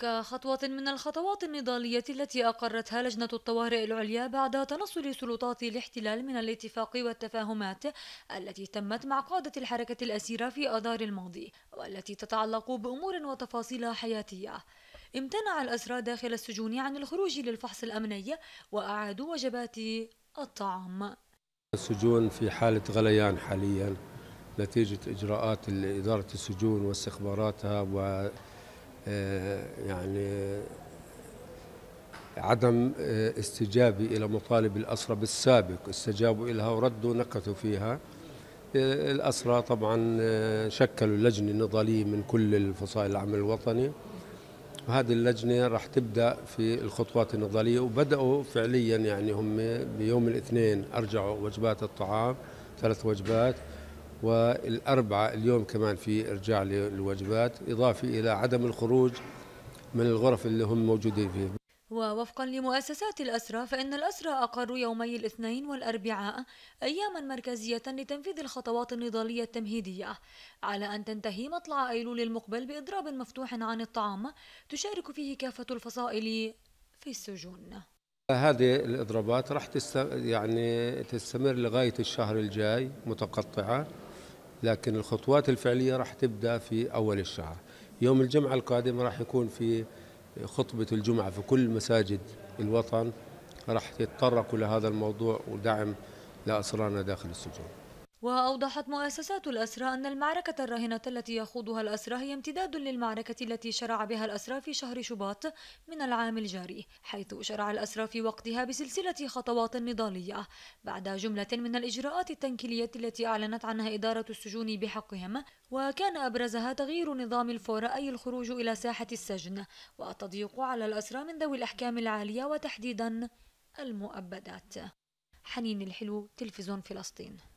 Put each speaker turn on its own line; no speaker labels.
كخطوة من الخطوات النضالية التي أقرتها لجنة الطوارئ العليا بعد تنصل سلطات الاحتلال من الاتفاق والتفاهمات التي تمت مع قادة الحركة الأسيرة في آذار الماضي والتي تتعلق بأمور وتفاصيل حياتية امتنع الأسرى داخل السجون عن الخروج للفحص الأمني وأعادوا وجبات الطعام
السجون في حالة غليان حاليا نتيجة إجراءات إدارة السجون واستخباراتها و آه، يعني عدم آه، استجابة إلى مطالب الأسرى بالسابق استجابوا إليها وردوا نكثوا فيها آه، الأسرى طبعا شكلوا لجنة نضالية من كل الفصائل العمل الوطني وهذه اللجنة راح تبدأ في الخطوات النضالية وبدأوا فعليا يعني هم بيوم الاثنين أرجعوا وجبات الطعام ثلاث وجبات والأربعة اليوم كمان في إرجاع للوجبات إضافة إلى عدم الخروج من الغرف اللي هم موجودين فيها
ووفقا لمؤسسات الأسرى فإن الأسرى أقروا يومي الاثنين والأربعاء أياما مركزية لتنفيذ الخطوات النضالية التمهيدية على أن تنتهي مطلع أيلول المقبل بإضراب مفتوح عن الطعام تشارك فيه كافة الفصائل في السجون
هذه الإضرابات راح تست... يعني تستمر لغاية الشهر الجاي متقطعة لكن الخطوات الفعلية راح تبدأ في أول الشهر يوم الجمعة القادم راح يكون في خطبة الجمعة في كل مساجد الوطن راح يتطرقوا لهذا الموضوع ودعم لأسرانا داخل السجون
وأوضحت مؤسسات الأسرى أن المعركة الراهنة التي يخوضها الأسرى هي امتداد للمعركة التي شرع بها الأسرى في شهر شباط من العام الجاري حيث شرع الأسرى في وقتها بسلسلة خطوات نضالية بعد جملة من الإجراءات التنكيلية التي أعلنت عنها إدارة السجون بحقهم وكان أبرزها تغيير نظام الفور أي الخروج إلى ساحة السجن والتضييق على الأسرى من ذوي الأحكام العالية وتحديدا المؤبدات حنين الحلو تلفزيون فلسطين